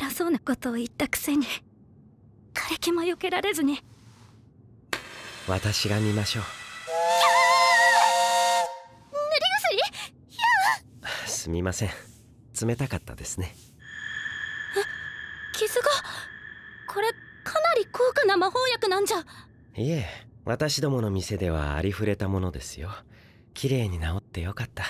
偉そうなことを言ったくせに枯れ木も避けられずに私が見ましょう塗り薬やすみません冷たかったですねえ傷がこれかなり高価な魔法薬なんじゃいえ私どもの店ではありふれたものですよ綺麗に治ってよかった